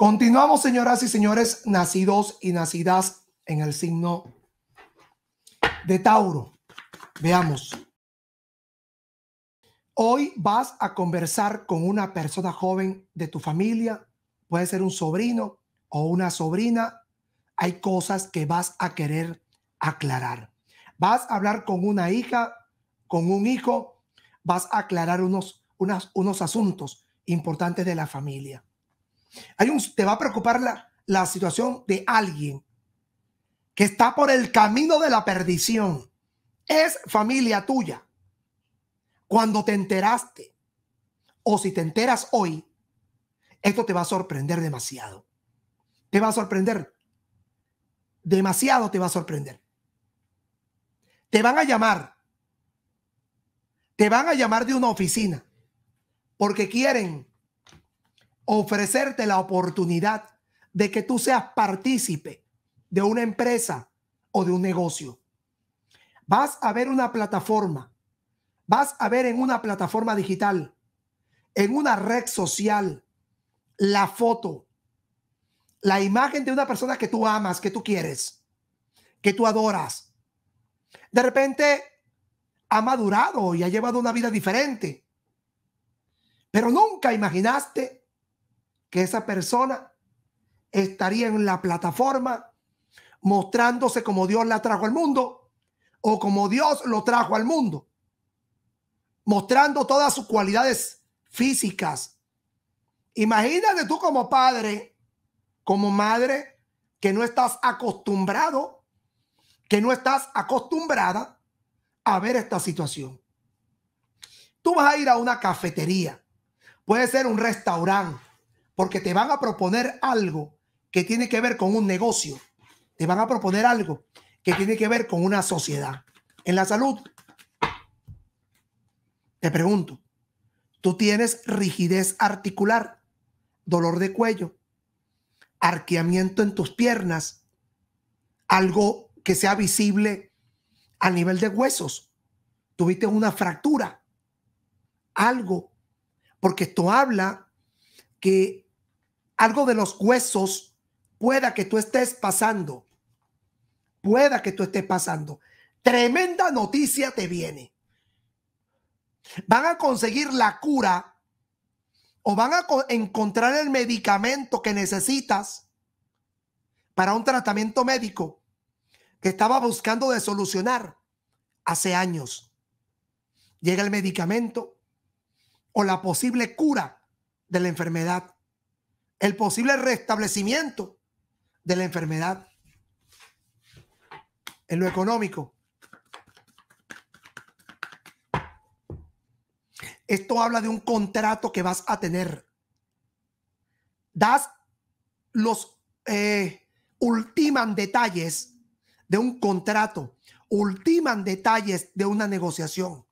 Continuamos, señoras y señores, nacidos y nacidas en el signo de Tauro. Veamos. Hoy vas a conversar con una persona joven de tu familia, puede ser un sobrino o una sobrina. Hay cosas que vas a querer aclarar. Vas a hablar con una hija, con un hijo, vas a aclarar unos, unos asuntos importantes de la familia. Hay te va a preocupar la, la situación de alguien que está por el camino de la perdición. Es familia tuya. Cuando te enteraste o si te enteras hoy, esto te va a sorprender demasiado. Te va a sorprender. Demasiado te va a sorprender. Te van a llamar. Te van a llamar de una oficina porque quieren ofrecerte la oportunidad de que tú seas partícipe de una empresa o de un negocio. Vas a ver una plataforma, vas a ver en una plataforma digital, en una red social, la foto, la imagen de una persona que tú amas, que tú quieres, que tú adoras. De repente ha madurado y ha llevado una vida diferente, pero nunca imaginaste que esa persona estaría en la plataforma mostrándose como Dios la trajo al mundo o como Dios lo trajo al mundo, mostrando todas sus cualidades físicas. Imagínate tú como padre, como madre, que no estás acostumbrado, que no estás acostumbrada a ver esta situación. Tú vas a ir a una cafetería, puede ser un restaurante, porque te van a proponer algo que tiene que ver con un negocio, te van a proponer algo que tiene que ver con una sociedad. En la salud, te pregunto, tú tienes rigidez articular, dolor de cuello, arqueamiento en tus piernas, algo que sea visible a nivel de huesos, tuviste una fractura, algo, porque esto habla que algo de los huesos pueda que tú estés pasando. Pueda que tú estés pasando. Tremenda noticia te viene. Van a conseguir la cura o van a encontrar el medicamento que necesitas para un tratamiento médico que estaba buscando de solucionar hace años. Llega el medicamento o la posible cura de la enfermedad el posible restablecimiento de la enfermedad. En lo económico. Esto habla de un contrato que vas a tener. Das los eh, detalles de un contrato, ultiman detalles de una negociación.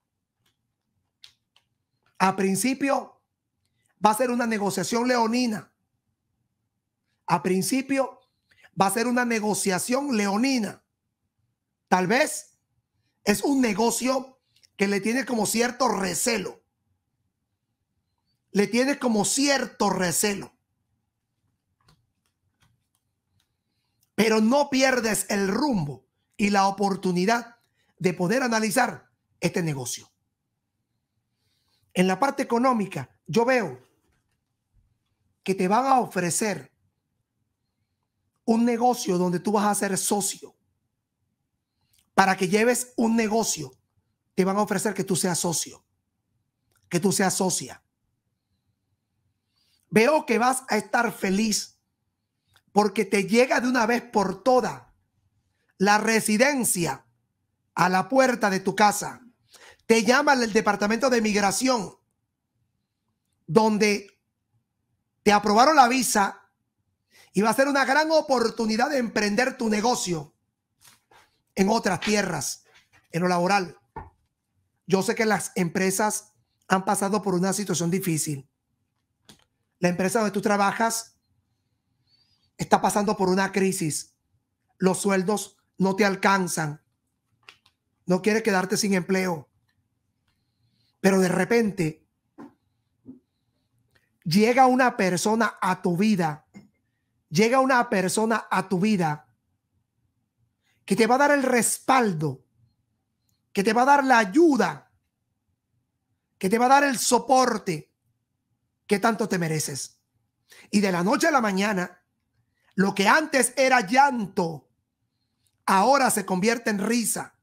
A principio va a ser una negociación leonina a principio va a ser una negociación leonina. Tal vez es un negocio que le tiene como cierto recelo. Le tiene como cierto recelo. Pero no pierdes el rumbo y la oportunidad de poder analizar este negocio. En la parte económica, yo veo que te van a ofrecer un negocio donde tú vas a ser socio. Para que lleves un negocio, te van a ofrecer que tú seas socio, que tú seas socia. Veo que vas a estar feliz porque te llega de una vez por todas la residencia a la puerta de tu casa. Te llaman el departamento de migración donde te aprobaron la visa y va a ser una gran oportunidad de emprender tu negocio en otras tierras, en lo laboral. Yo sé que las empresas han pasado por una situación difícil. La empresa donde tú trabajas está pasando por una crisis. Los sueldos no te alcanzan. No quieres quedarte sin empleo. Pero de repente llega una persona a tu vida llega una persona a tu vida que te va a dar el respaldo, que te va a dar la ayuda, que te va a dar el soporte que tanto te mereces. Y de la noche a la mañana, lo que antes era llanto, ahora se convierte en risa.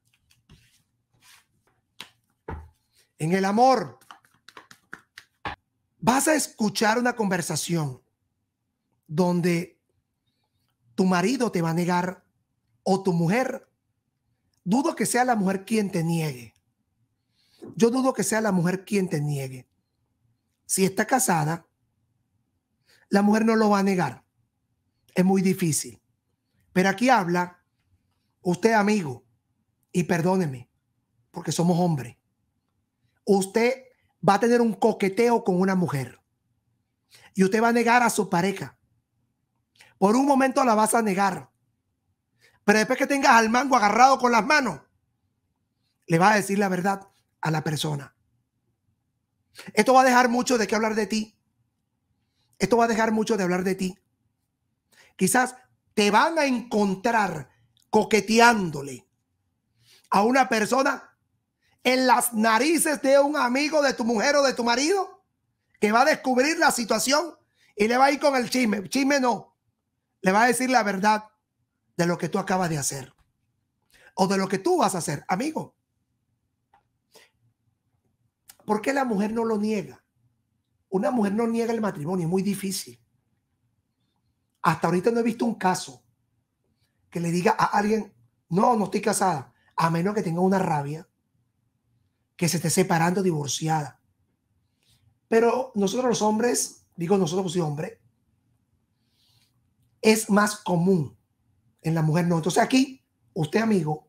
En el amor, vas a escuchar una conversación donde tu marido te va a negar o tu mujer. Dudo que sea la mujer quien te niegue. Yo dudo que sea la mujer quien te niegue. Si está casada, la mujer no lo va a negar. Es muy difícil. Pero aquí habla usted, amigo, y perdóneme, porque somos hombres. Usted va a tener un coqueteo con una mujer y usted va a negar a su pareja por un momento la vas a negar. Pero después que tengas al mango agarrado con las manos, le vas a decir la verdad a la persona. Esto va a dejar mucho de qué hablar de ti. Esto va a dejar mucho de hablar de ti. Quizás te van a encontrar coqueteándole a una persona en las narices de un amigo de tu mujer o de tu marido que va a descubrir la situación y le va a ir con el chisme. Chisme no le va a decir la verdad de lo que tú acabas de hacer o de lo que tú vas a hacer, amigo. ¿Por qué la mujer no lo niega? Una mujer no niega el matrimonio, es muy difícil. Hasta ahorita no he visto un caso que le diga a alguien, no, no estoy casada, a menos que tenga una rabia, que se esté separando, divorciada. Pero nosotros los hombres, digo nosotros los pues, hombres, es más común. En la mujer no. Entonces aquí, usted amigo,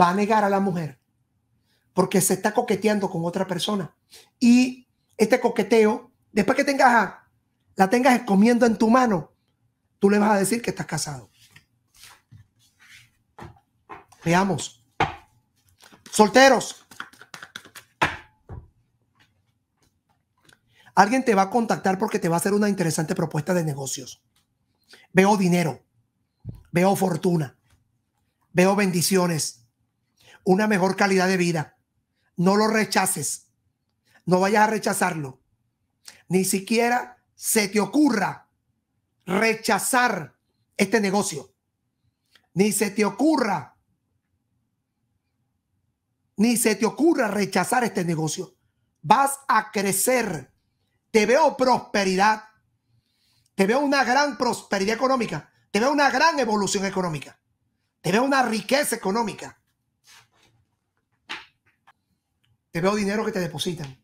va a negar a la mujer porque se está coqueteando con otra persona. Y este coqueteo, después que tengas la tengas comiendo en tu mano, tú le vas a decir que estás casado. Veamos. Solteros. Alguien te va a contactar porque te va a hacer una interesante propuesta de negocios. Veo dinero, veo fortuna, veo bendiciones, una mejor calidad de vida. No lo rechaces, no vayas a rechazarlo. Ni siquiera se te ocurra rechazar este negocio. Ni se te ocurra, ni se te ocurra rechazar este negocio. Vas a crecer. Te veo prosperidad te veo una gran prosperidad económica, te veo una gran evolución económica, te veo una riqueza económica. Te veo dinero que te depositan.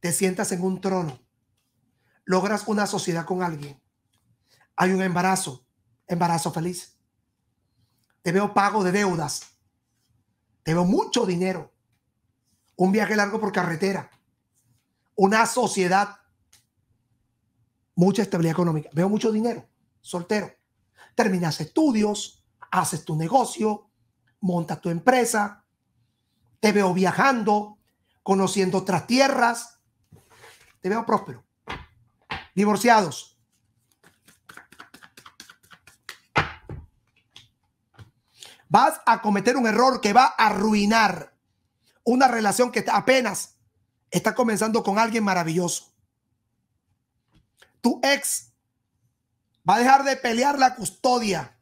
Te sientas en un trono. Logras una sociedad con alguien. Hay un embarazo. Embarazo feliz. Te veo pago de deudas. Te veo mucho dinero. Un viaje largo por carretera. Una sociedad mucha estabilidad económica, veo mucho dinero, soltero. Terminas estudios, haces tu negocio, montas tu empresa, te veo viajando, conociendo otras tierras, te veo próspero. Divorciados. Vas a cometer un error que va a arruinar una relación que apenas está comenzando con alguien maravilloso tu ex va a dejar de pelear la custodia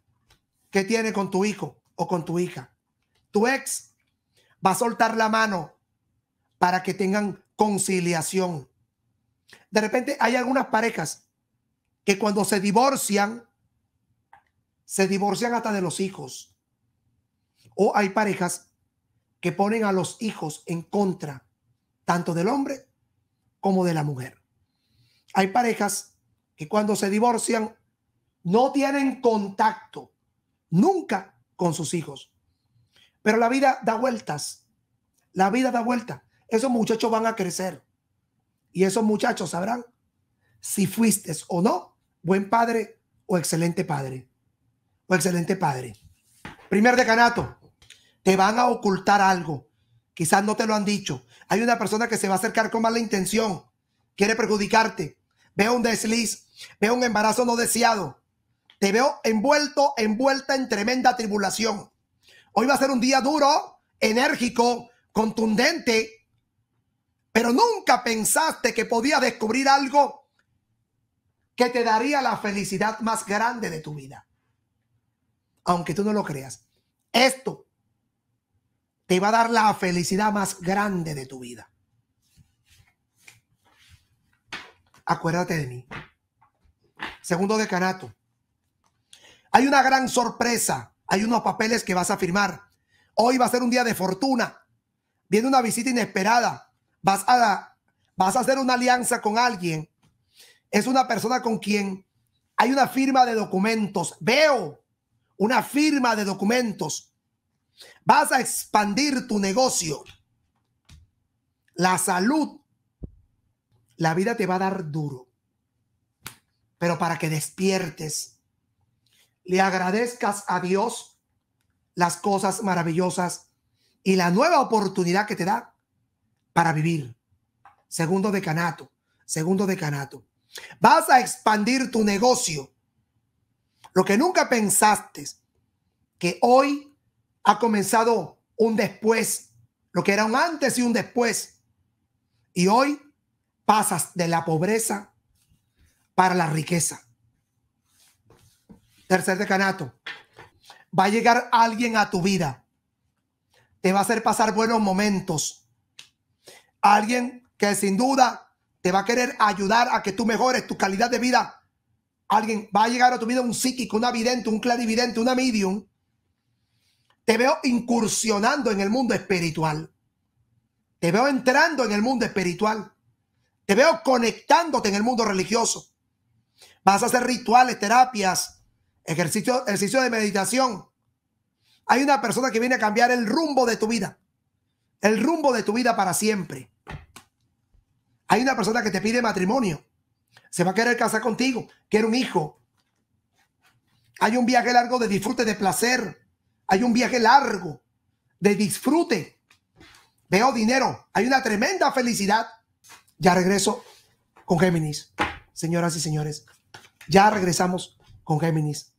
que tiene con tu hijo o con tu hija. Tu ex va a soltar la mano para que tengan conciliación. De repente hay algunas parejas que cuando se divorcian, se divorcian hasta de los hijos. O hay parejas que ponen a los hijos en contra, tanto del hombre como de la mujer. Hay parejas que cuando se divorcian no tienen contacto nunca con sus hijos. Pero la vida da vueltas. La vida da vueltas. Esos muchachos van a crecer. Y esos muchachos sabrán si fuiste o no buen padre o excelente padre. O excelente padre. Primer decanato, te van a ocultar algo. Quizás no te lo han dicho. Hay una persona que se va a acercar con mala intención. Quiere perjudicarte veo un desliz, veo un embarazo no deseado, te veo envuelto, envuelta en tremenda tribulación. Hoy va a ser un día duro, enérgico, contundente, pero nunca pensaste que podía descubrir algo que te daría la felicidad más grande de tu vida. Aunque tú no lo creas, esto te va a dar la felicidad más grande de tu vida. acuérdate de mí. Segundo decanato. Hay una gran sorpresa. Hay unos papeles que vas a firmar. Hoy va a ser un día de fortuna. Viene una visita inesperada. Vas a, vas a hacer una alianza con alguien. Es una persona con quien hay una firma de documentos. Veo una firma de documentos. Vas a expandir tu negocio. La salud la vida te va a dar duro, pero para que despiertes, le agradezcas a Dios las cosas maravillosas y la nueva oportunidad que te da para vivir. Segundo decanato, segundo decanato. Vas a expandir tu negocio. Lo que nunca pensaste, que hoy ha comenzado un después, lo que era un antes y un después. Y hoy pasas de la pobreza para la riqueza. Tercer decanato, va a llegar alguien a tu vida. Te va a hacer pasar buenos momentos. Alguien que sin duda te va a querer ayudar a que tú mejores tu calidad de vida. Alguien va a llegar a tu vida un psíquico, un vidente, un clarividente, una medium. Te veo incursionando en el mundo espiritual. Te veo entrando en el mundo espiritual. Te veo conectándote en el mundo religioso. Vas a hacer rituales, terapias, ejercicio, ejercicio de meditación. Hay una persona que viene a cambiar el rumbo de tu vida. El rumbo de tu vida para siempre. Hay una persona que te pide matrimonio. Se va a querer casar contigo. Quiere un hijo. Hay un viaje largo de disfrute, de placer. Hay un viaje largo de disfrute. Veo dinero. Hay una tremenda felicidad. Ya regreso con Géminis, señoras y señores. Ya regresamos con Géminis.